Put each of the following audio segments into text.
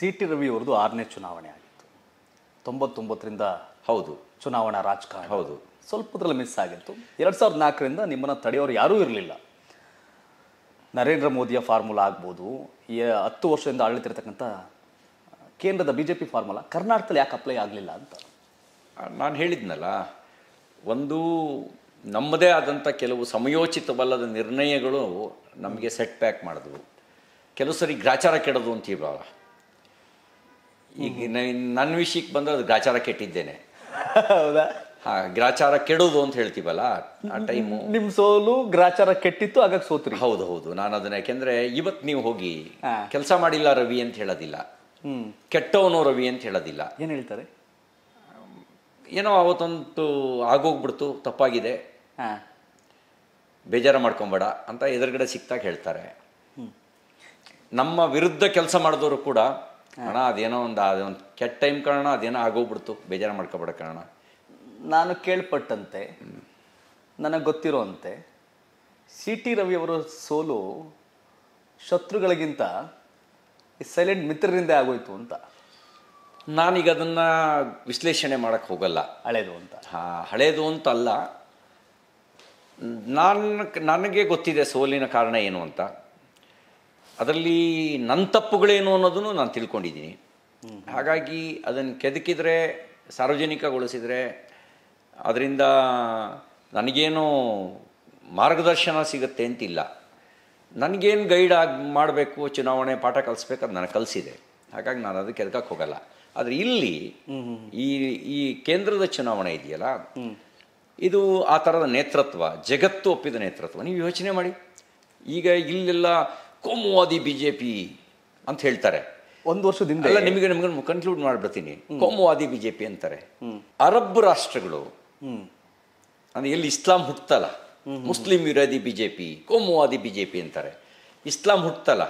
C T ರವಿಯವ್ರದ್ದು ಆರನೇ ಚುನಾವಣೆ ಆಗಿತ್ತು ತೊಂಬತ್ತೊಂಬತ್ತರಿಂದ ಹೌದು ಚುನಾವಣಾ ರಾಜಕಾರಣ ಹೌದು ಸ್ವಲ್ಪದ್ರಲ್ಲಿ ಮಿಸ್ ಆಗಿತ್ತು ಎರಡು ಸಾವಿರದ ನಾಲ್ಕರಿಂದ ನಿಮ್ಮನ್ನು ತಡೆಯೋರು ಯಾರೂ ಇರಲಿಲ್ಲ ನರೇಂದ್ರ ಮೋದಿಯ ಫಾರ್ಮುಲಾ ಆಗ್ಬೋದು ಈ ಹತ್ತು ವರ್ಷದಿಂದ ಆಡಳಿತಿರ್ತಕ್ಕಂಥ ಕೇಂದ್ರದ ಬಿ ಜೆ ಪಿ ಫಾರ್ಮುಲಾ ಕರ್ನಾಟಕದಲ್ಲಿ ಯಾಕೆ ಅಪ್ಲೈ ಆಗಲಿಲ್ಲ ಅಂತ ನಾನು ಹೇಳಿದ್ನಲ್ಲ ಒಂದು ನಮ್ಮದೇ ಆದಂಥ ಕೆಲವು ಸಮಯೋಚಿತವಲ್ಲದ ನಿರ್ಣಯಗಳು ನಮಗೆ ಸೆಟ್ ಬ್ಯಾಕ್ ಮಾಡಿದ್ವು ಕೆಲವು ಸರಿ ಗ್ರಾಚಾರ ಕೆಡೋದು ಅಂತೀವಲ್ಲ ಈಗ ನನ್ನ ವಿಷಯಕ್ಕೆ ಬಂದ್ರೆ ಅದು ಗ್ರಾಚಾರ ಕೆಟ್ಟಿದ್ದೇನೆ ಹೌದಾ ಹಾ ಗ್ರಾಚಾರ ಕೆಡೋದು ಅಂತ ಹೇಳ್ತೀವಲ್ಲ ಆ ಟೈಮು ನಿಮ್ಮ ಸೋಲು ಗ್ರಾಚಾರ ಕೆಟ್ಟಿತ್ತು ಆಗ ಸೋತ್ರಿ ಹೌದು ಹೌದು ನಾನು ಅದನ್ನ ಯಾಕೆಂದ್ರೆ ಇವತ್ತು ನೀವು ಹೋಗಿ ಕೆಲಸ ಮಾಡಿಲ್ಲ ರವಿ ಅಂತ ಹೇಳೋದಿಲ್ಲ ಕೆಟ್ಟವನು ರವಿ ಅಂತ ಹೇಳೋದಿಲ್ಲ ಏನು ಹೇಳ್ತಾರೆ ಏನೋ ಅವತ್ತೊಂದು ಆಗೋಗ್ಬಿಡ್ತು ತಪ್ಪಾಗಿದೆ ಬೇಜಾರ ಮಾಡ್ಕೊಂಬೇಡ ಅಂತ ಎದುರುಗಡೆ ಸಿಕ್ತಾಗ ಹೇಳ್ತಾರೆ ನಮ್ಮ ವಿರುದ್ಧ ಕೆಲಸ ಮಾಡಿದವರು ಕೂಡ ಅಣ್ಣ ಅದೇನೋ ಒಂದು ಒಂದು ಕೆಟ್ಟ ಟೈಮ್ ಕಾರಣ ಅದೇನೋ ಆಗೋಗ್ಬಿಡ್ತು ಬೇಜಾರು ಮಾಡ್ಕೊಬೇಡ ಕಾರಣ ನಾನು ಕೇಳ್ಪಟ್ಟಂತೆ ನನಗೆ ಗೊತ್ತಿರೋಂತೆ ಸಿ ಟಿ ರವಿಯವರ ಸೋಲು ಶತ್ರುಗಳಿಗಿಂತ ಸೈಲೆಂಟ್ ಮಿತ್ರರಿಂದ ಆಗೋಯ್ತು ಅಂತ ನಾನೀಗ ಅದನ್ನು ವಿಶ್ಲೇಷಣೆ ಮಾಡೋಕ್ಕೆ ಹೋಗಲ್ಲ ಹಳೇದು ಅಂತ ಹಾಂ ಹಳೇದು ಅಂತ ಅಲ್ಲ ನಾನು ನನಗೆ ಗೊತ್ತಿದೆ ಸೋಲಿನ ಕಾರಣ ಏನು ಅಂತ ಅದರಲ್ಲಿ ನನ್ನ ತಪ್ಪುಗಳೇನು ಅನ್ನೋದನ್ನು ನಾನು ತಿಳ್ಕೊಂಡಿದ್ದೀನಿ ಹಾಗಾಗಿ ಅದನ್ನು ಕೆದಕಿದರೆ ಸಾರ್ವಜನಿಕಗೊಳಿಸಿದರೆ ಅದರಿಂದ ನನಗೇನು ಮಾರ್ಗದರ್ಶನ ಸಿಗುತ್ತೆ ಅಂತಿಲ್ಲ ನನಗೇನು ಗೈಡ್ ಆಗಿ ಮಾಡಬೇಕು ಚುನಾವಣೆ ಪಾಠ ಕಲಿಸ್ಬೇಕು ಅದು ನನಗೆ ಕಲಿಸಿದೆ ಹಾಗಾಗಿ ನಾನು ಅದಕ್ಕೆ ಎದಕ್ಕೆ ಹೋಗಲ್ಲ ಆದರೆ ಇಲ್ಲಿ ಈ ಈ ಕೇಂದ್ರದ ಚುನಾವಣೆ ಇದೆಯಲ್ಲ ಇದು ಆ ಥರದ ನೇತೃತ್ವ ಜಗತ್ತು ಒಪ್ಪಿದ ನೇತೃತ್ವ ನೀವು ಯೋಚನೆ ಮಾಡಿ ಈಗ ಇಲ್ಲೆಲ್ಲ ಕೋಮುವಾದಿ ಬಿ ಜೆ ಪಿ ಅಂತ ಹೇಳ್ತಾರೆ ಒಂದು ವರ್ಷದಿಂದ ಅಲ್ಲ ನಿಮಗೆ ನಿಮಗೆ ಕನ್ಕ್ಲೂಡ್ ಮಾಡ್ಬಿಡ್ತೀನಿ ಕೋಮುವಾದಿ ಬಿ ಜೆ ಪಿ ಅಂತಾರೆ ಅರಬ್ ರಾಷ್ಟ್ರಗಳು ಅಂದರೆ ಎಲ್ಲಿ ಇಸ್ಲಾಂ ಹುಟ್ಟಲ್ಲ ಮುಸ್ಲಿಂ ವಿರೋಧಿ ಬಿ ಜೆ ಪಿ ಕೋಮುವಾದಿ ಬಿ ಜೆ ಪಿ ಅಂತಾರೆ ಇಸ್ಲಾಂ ಹುಟ್ಟಲ್ಲ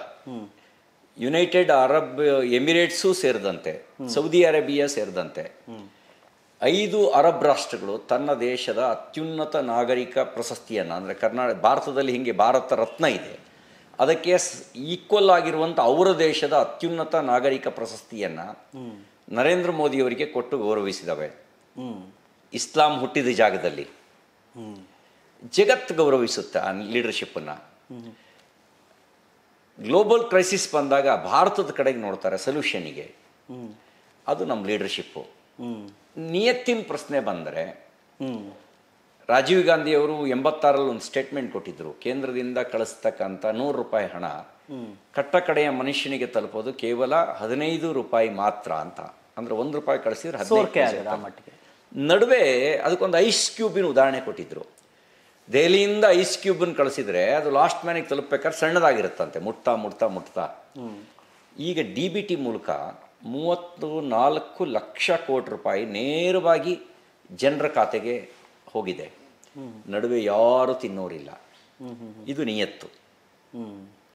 ಯುನೈಟೆಡ್ ಅರಬ್ ಎಮಿರೇಟ್ಸು ಸೇರಿದಂತೆ ಸೌದಿ ಅರೇಬಿಯಾ ಸೇರಿದಂತೆ ಐದು ಅರಬ್ ರಾಷ್ಟ್ರಗಳು ತನ್ನ ದೇಶದ ಅತ್ಯುನ್ನತ ನಾಗರಿಕ ಪ್ರಶಸ್ತಿಯನ್ನು ಅಂದರೆ ಕರ್ನಾಟಕ ಭಾರತದಲ್ಲಿ ಹಿಂಗೆ ಭಾರತ ರತ್ನ ಇದೆ ಅದಕ್ಕೆ ಈಕ್ವಲ್ ಆಗಿರುವಂಥ ಅವರ ದೇಶದ ಅತ್ಯುನ್ನತ ನಾಗರಿಕ ಪ್ರಶಸ್ತಿಯನ್ನು ನರೇಂದ್ರ ಮೋದಿಯವರಿಗೆ ಕೊಟ್ಟು ಗೌರವಿಸಿದವೆ ಇಸ್ಲಾಂ ಹುಟ್ಟಿದ ಜಾಗದಲ್ಲಿ ಜಗತ್ತು ಗೌರವಿಸುತ್ತೆ ಆ ಲೀಡರ್ಶಿಪ್ಪನ್ನು ಗ್ಲೋಬಲ್ ಕ್ರೈಸಿಸ್ ಬಂದಾಗ ಭಾರತದ ಕಡೆಗೆ ನೋಡ್ತಾರೆ ಸೊಲ್ಯೂಷನಿಗೆ ಅದು ನಮ್ಮ ಲೀಡರ್ಶಿಪ್ಪು ನಿಯತ್ತಿನ ಪ್ರಶ್ನೆ ಬಂದರೆ ರಾಜೀವ್ ಅವರು ಎಂಬತ್ತಾರಲ್ಲಿ ಒಂದು ಸ್ಟೇಟ್ಮೆಂಟ್ ಕೊಟ್ಟಿದ್ರು ಕೇಂದ್ರದಿಂದ ಕಳಿಸ್ತಕ್ಕಂಥ ನೂರು ರೂಪಾಯಿ ಹಣ ಕಟ್ಟ ಕಡೆಯ ಮನುಷ್ಯನಿಗೆ ತಲುಪೋದು ಕೇವಲ ಹದಿನೈದು ರೂಪಾಯಿ ಮಾತ್ರ ಅಂತ ಅಂದ್ರೆ ಒಂದು ರೂಪಾಯಿ ಕಳಿಸಿದ್ರೆ ಹದಿನೈದು ನಡುವೆ ಅದಕ್ಕೊಂದು ಐಸ್ ಕ್ಯೂಬಿನ ಉದಾಹರಣೆ ಕೊಟ್ಟಿದ್ರು ದೆಹಲಿಯಿಂದ ಐಸ್ ಕ್ಯೂಬನ್ನು ಕಳಿಸಿದ್ರೆ ಅದು ಲಾಸ್ಟ್ ಮ್ಯಾನಿಗೆ ತಲುಪಬೇಕಾದ್ರೆ ಸಣ್ಣದಾಗಿರುತ್ತಂತೆ ಮುಟ್ತಾ ಮುಟ್ತಾ ಮುಟ್ತಾ ಈಗ ಡಿ ಬಿ ಟಿ ಮೂಲಕ ಮೂವತ್ತು ನಾಲ್ಕು ಲಕ್ಷ ಕೋಟಿ ರೂಪಾಯಿ ನೇರವಾಗಿ ಜನರ ಖಾತೆಗೆ ಹೋಗಿದೆ ನಡುವೆ ಯಾರು ತಿನ್ನೋರಿಲ್ಲ ಇದು ನಿಯತ್ತು